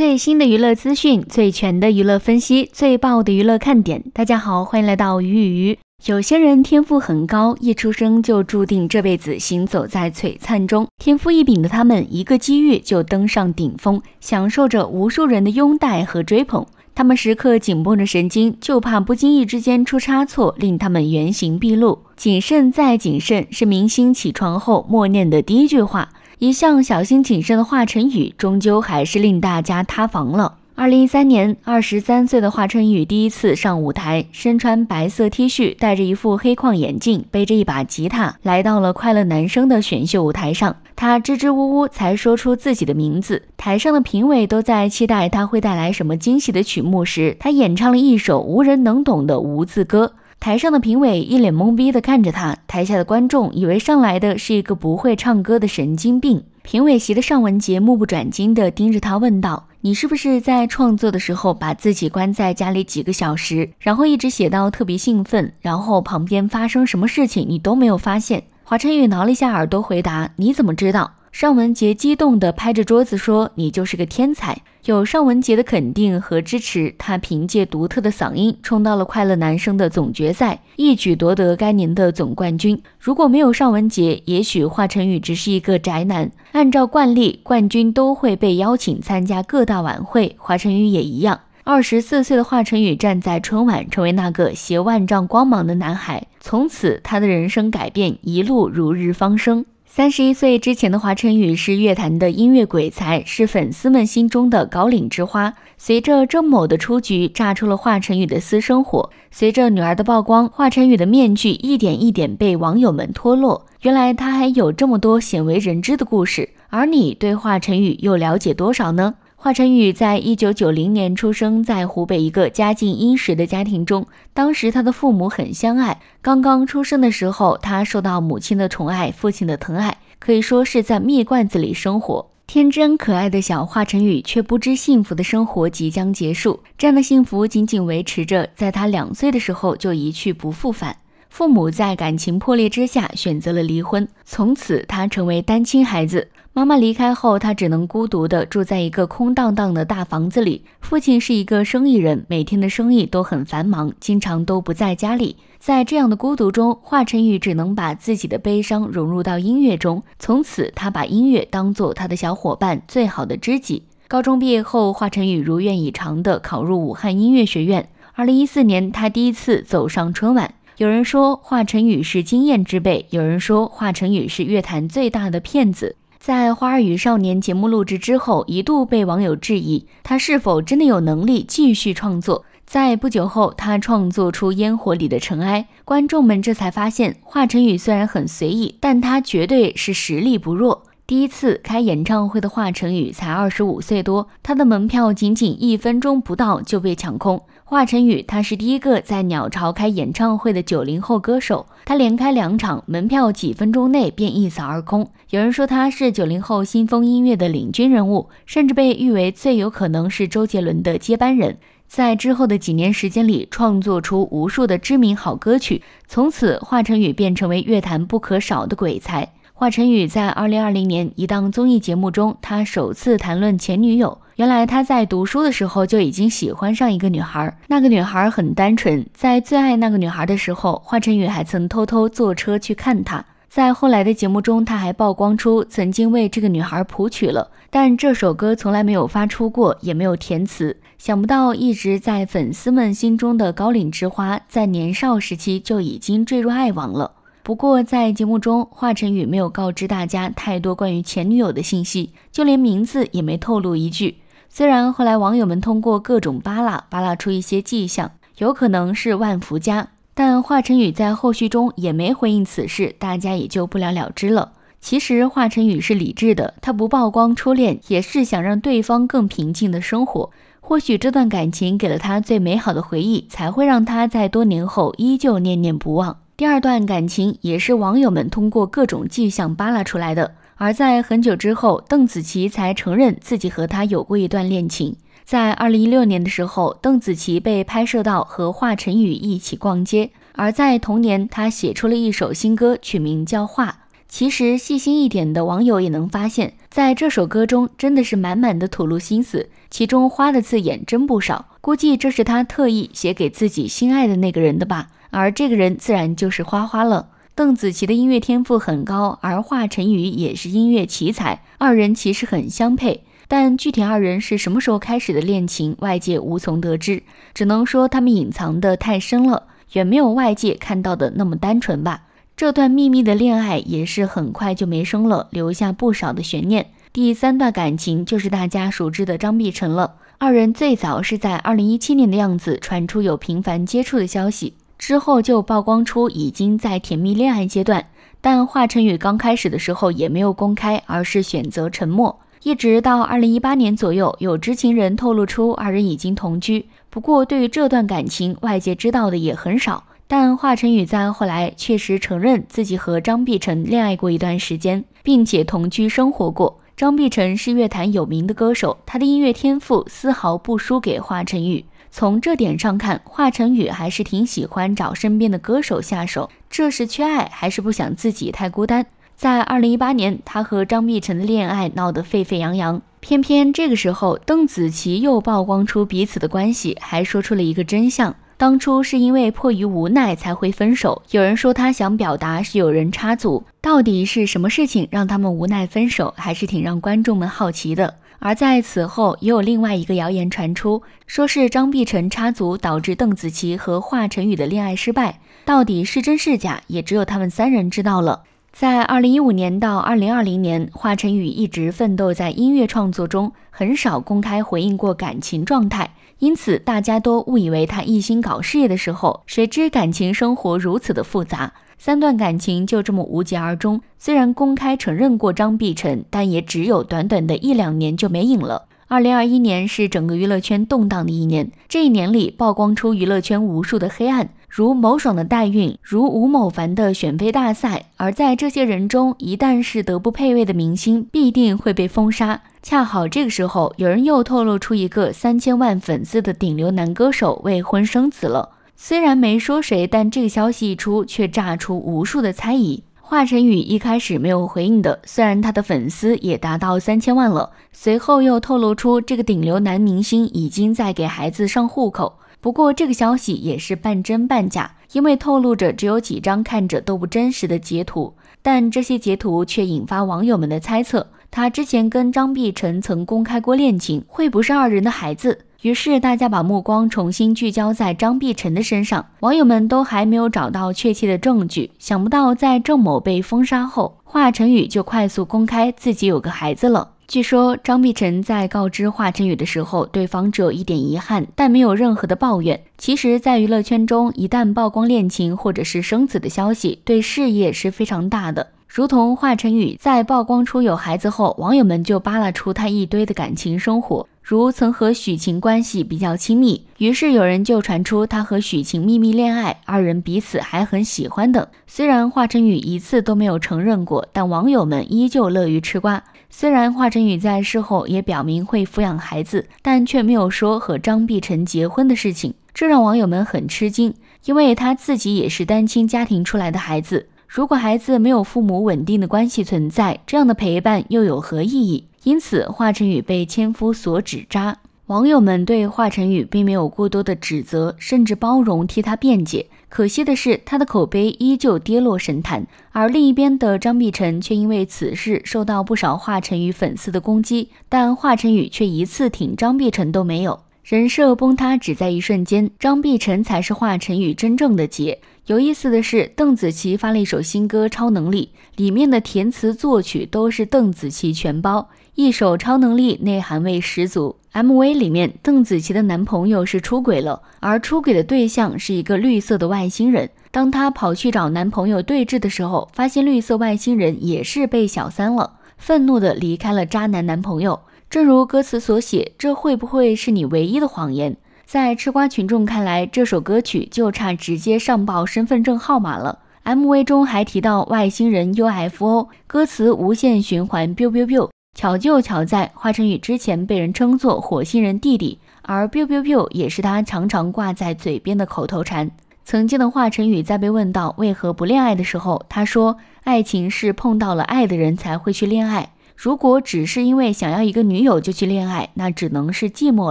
最新的娱乐资讯，最全的娱乐分析，最爆的娱乐看点。大家好，欢迎来到鱼与鱼。有些人天赋很高，一出生就注定这辈子行走在璀璨中。天赋异禀的他们，一个机遇就登上顶峰，享受着无数人的拥戴和追捧。他们时刻紧绷着神经，就怕不经意之间出差错，令他们原形毕露。谨慎再谨慎，是明星起床后默念的第一句话。一向小心谨慎的华晨宇，终究还是令大家塌房了。二零一三年，二十三岁的华晨宇第一次上舞台，身穿白色 T 恤，戴着一副黑框眼镜，背着一把吉他，来到了《快乐男声》的选秀舞台上。他支支吾吾才说出自己的名字。台上的评委都在期待他会带来什么惊喜的曲目时，他演唱了一首无人能懂的无字歌。台上的评委一脸懵逼的看着他，台下的观众以为上来的是一个不会唱歌的神经病。评委席的尚雯婕目不转睛的盯着他，问道：“你是不是在创作的时候把自己关在家里几个小时，然后一直写到特别兴奋，然后旁边发生什么事情你都没有发现？”华晨宇挠了一下耳朵，回答：“你怎么知道？”尚雯婕激动地拍着桌子说：“你就是个天才！”有尚雯婕的肯定和支持，她凭借独特的嗓音冲到了快乐男声的总决赛，一举夺得该年的总冠军。如果没有尚雯婕，也许华晨宇只是一个宅男。按照惯例，冠军都会被邀请参加各大晚会，华晨宇也一样。二十四岁的华晨宇站在春晚，成为那个携万丈光芒的男孩。从此，他的人生改变，一路如日方升。三十一岁之前的华晨宇是乐坛的音乐鬼才，是粉丝们心中的高岭之花。随着郑某的出局，炸出了华晨宇的私生活；随着女儿的曝光，华晨宇的面具一点一点被网友们脱落。原来他还有这么多鲜为人知的故事，而你对华晨宇又了解多少呢？华晨宇在一九九零年出生在湖北一个家境殷实的家庭中，当时他的父母很相爱。刚刚出生的时候，他受到母亲的宠爱，父亲的疼爱，可以说是在蜜罐子里生活。天真可爱的小华晨宇却不知幸福的生活即将结束，这样的幸福仅仅维持着，在他两岁的时候就一去不复返。父母在感情破裂之下选择了离婚，从此他成为单亲孩子。妈妈离开后，他只能孤独的住在一个空荡荡的大房子里。父亲是一个生意人，每天的生意都很繁忙，经常都不在家里。在这样的孤独中，华晨宇只能把自己的悲伤融入到音乐中。从此，他把音乐当做他的小伙伴，最好的知己。高中毕业后，华晨宇如愿以偿的考入武汉音乐学院。二零一四年，他第一次走上春晚。有人说华晨宇是经验之辈，有人说华晨宇是乐坛最大的骗子。在《花儿与少年》节目录制之后，一度被网友质疑他是否真的有能力继续创作。在不久后，他创作出《烟火里的尘埃》，观众们这才发现华晨宇虽然很随意，但他绝对是实力不弱。第一次开演唱会的华晨宇才二十五岁多，他的门票仅仅一分钟不到就被抢空。华晨宇，他是第一个在鸟巢开演唱会的九零后歌手。他连开两场，门票几分钟内便一扫而空。有人说他是九零后新风音乐的领军人物，甚至被誉为最有可能是周杰伦的接班人。在之后的几年时间里，创作出无数的知名好歌曲。从此，华晨宇便成为乐坛不可少的鬼才。华晨宇在二零二零年一档综艺节目中，他首次谈论前女友。原来他在读书的时候就已经喜欢上一个女孩，那个女孩很单纯。在最爱那个女孩的时候，华晨宇还曾偷偷坐车去看她。在后来的节目中，他还曝光出曾经为这个女孩谱曲了，但这首歌从来没有发出过，也没有填词。想不到一直在粉丝们心中的高岭之花，在年少时期就已经坠入爱网了。不过在节目中，华晨宇没有告知大家太多关于前女友的信息，就连名字也没透露一句。虽然后来网友们通过各种扒拉扒拉出一些迹象，有可能是万福家，但华晨宇在后续中也没回应此事，大家也就不了了之了。其实华晨宇是理智的，他不曝光初恋，也是想让对方更平静的生活。或许这段感情给了他最美好的回忆，才会让他在多年后依旧念念不忘。第二段感情也是网友们通过各种迹象扒拉出来的。而在很久之后，邓紫棋才承认自己和他有过一段恋情。在二零一六年的时候，邓紫棋被拍摄到和华晨宇一起逛街。而在同年，她写出了一首新歌，取名叫《画》。其实，细心一点的网友也能发现，在这首歌中真的是满满的吐露心思，其中“花”的字眼真不少。估计这是她特意写给自己心爱的那个人的吧，而这个人自然就是花花了。邓紫棋的音乐天赋很高，而华晨宇也是音乐奇才，二人其实很相配。但具体二人是什么时候开始的恋情，外界无从得知，只能说他们隐藏的太深了，远没有外界看到的那么单纯吧。这段秘密的恋爱也是很快就没声了，留下不少的悬念。第三段感情就是大家熟知的张碧晨了，二人最早是在二零一七年的样子传出有频繁接触的消息。之后就曝光出已经在甜蜜恋爱阶段，但华晨宇刚开始的时候也没有公开，而是选择沉默。一直到二零一八年左右，有知情人透露出二人已经同居。不过，对于这段感情，外界知道的也很少。但华晨宇在后来确实承认自己和张碧晨恋爱过一段时间，并且同居生活过。张碧晨是乐坛有名的歌手，她的音乐天赋丝毫不输给华晨宇。从这点上看，华晨宇还是挺喜欢找身边的歌手下手，这是缺爱还是不想自己太孤单？在二零一八年，他和张碧晨的恋爱闹得沸沸扬扬，偏偏这个时候，邓紫棋又曝光出彼此的关系，还说出了一个真相：当初是因为迫于无奈才会分手。有人说他想表达是有人插足，到底是什么事情让他们无奈分手，还是挺让观众们好奇的。而在此后，也有另外一个谣言传出，说是张碧晨插足导致邓紫棋和华晨宇的恋爱失败。到底是真是假，也只有他们三人知道了。在二零一五年到二零二零年，华晨宇一直奋斗在音乐创作中，很少公开回应过感情状态，因此大家都误以为他一心搞事业的时候，谁知感情生活如此的复杂。三段感情就这么无疾而终。虽然公开承认过张碧晨，但也只有短短的一两年就没影了。二零二一年是整个娱乐圈动荡的一年，这一年里曝光出娱乐圈无数的黑暗，如某爽的代孕，如吴某凡的选妃大赛。而在这些人中，一旦是德不配位的明星，必定会被封杀。恰好这个时候，有人又透露出一个三千万粉丝的顶流男歌手未婚生子了。虽然没说谁，但这个消息一出，却炸出无数的猜疑。华晨宇一开始没有回应的，虽然他的粉丝也达到三千万了，随后又透露出这个顶流男明星已经在给孩子上户口。不过这个消息也是半真半假，因为透露着只有几张看着都不真实的截图，但这些截图却引发网友们的猜测：他之前跟张碧晨曾公开过恋情，会不是二人的孩子？于是大家把目光重新聚焦在张碧晨的身上，网友们都还没有找到确切的证据。想不到在郑某被封杀后，华晨宇就快速公开自己有个孩子了。据说张碧晨在告知华晨宇的时候，对方只有一点遗憾，但没有任何的抱怨。其实，在娱乐圈中，一旦曝光恋情或者是生子的消息，对事业是非常大的。如同华晨宇在曝光出有孩子后，网友们就扒拉出他一堆的感情生活。如曾和许晴关系比较亲密，于是有人就传出他和许晴秘密恋爱，二人彼此还很喜欢等。虽然华晨宇一次都没有承认过，但网友们依旧乐于吃瓜。虽然华晨宇在事后也表明会抚养孩子，但却没有说和张碧晨结婚的事情，这让网友们很吃惊。因为他自己也是单亲家庭出来的孩子，如果孩子没有父母稳定的关系存在，这样的陪伴又有何意义？因此，华晨宇被千夫所指渣，网友们对华晨宇并没有过多的指责，甚至包容替他辩解。可惜的是，他的口碑依旧跌落神坛。而另一边的张碧晨却因为此事受到不少华晨宇粉丝的攻击，但华晨宇却一次挺张碧晨都没有。人设崩塌只在一瞬间，张碧晨才是华晨宇真正的劫。有意思的是，邓紫棋发了一首新歌《超能力》，里面的填词作曲都是邓紫棋全包。一首超能力，内涵味十足。MV 里面，邓紫棋的男朋友是出轨了，而出轨的对象是一个绿色的外星人。当她跑去找男朋友对峙的时候，发现绿色外星人也是被小三了，愤怒的离开了渣男男朋友。正如歌词所写，这会不会是你唯一的谎言？在吃瓜群众看来，这首歌曲就差直接上报身份证号码了。MV 中还提到外星人 UFO，歌词无限循环，biu biu biu。巧就巧在，华晨宇之前被人称作“火星人弟弟”，而 “biu biu biu” 也是他常常挂在嘴边的口头禅。曾经的华晨宇在被问到为何不恋爱的时候，他说：“爱情是碰到了爱的人才会去恋爱，如果只是因为想要一个女友就去恋爱，那只能是寂寞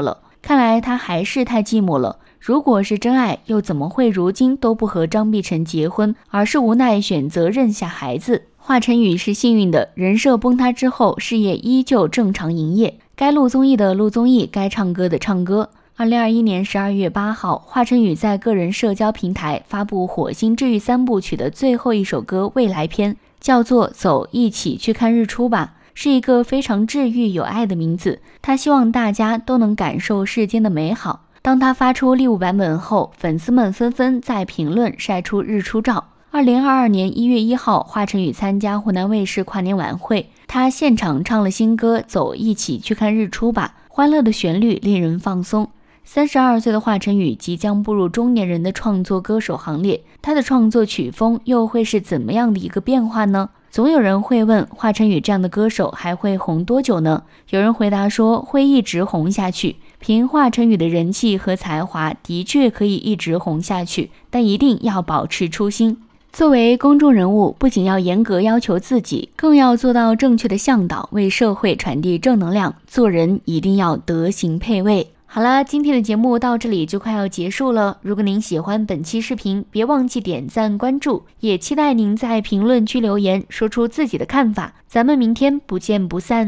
了。”看来他还是太寂寞了。如果是真爱，又怎么会如今都不和张碧晨结婚，而是无奈选择认下孩子？华晨宇是幸运的，人设崩塌之后，事业依旧正常营业。该录综艺的录综艺，该唱歌的唱歌。二零二一年十二月八号，华晨宇在个人社交平台发布《火星治愈三部曲》的最后一首歌《未来篇》，叫做“走，一起去看日出吧”，是一个非常治愈有爱的名字。他希望大家都能感受世间的美好。当他发出 live 版本后，粉丝们纷纷在评论晒出日出照。二零二二年一月一号，华晨宇参加湖南卫视跨年晚会，他现场唱了新歌《走，一起去看日出吧》，欢乐的旋律令人放松。三十二岁的华晨宇即将步入中年人的创作歌手行列，他的创作曲风又会是怎么样的一个变化呢？总有人会问，华晨宇这样的歌手还会红多久呢？有人回答说，会一直红下去。凭华晨宇的人气和才华，的确可以一直红下去，但一定要保持初心。作为公众人物，不仅要严格要求自己，更要做到正确的向导，为社会传递正能量。做人一定要德行配位。好啦，今天的节目到这里就快要结束了。如果您喜欢本期视频，别忘记点赞、关注，也期待您在评论区留言，说出自己的看法。咱们明天不见不散。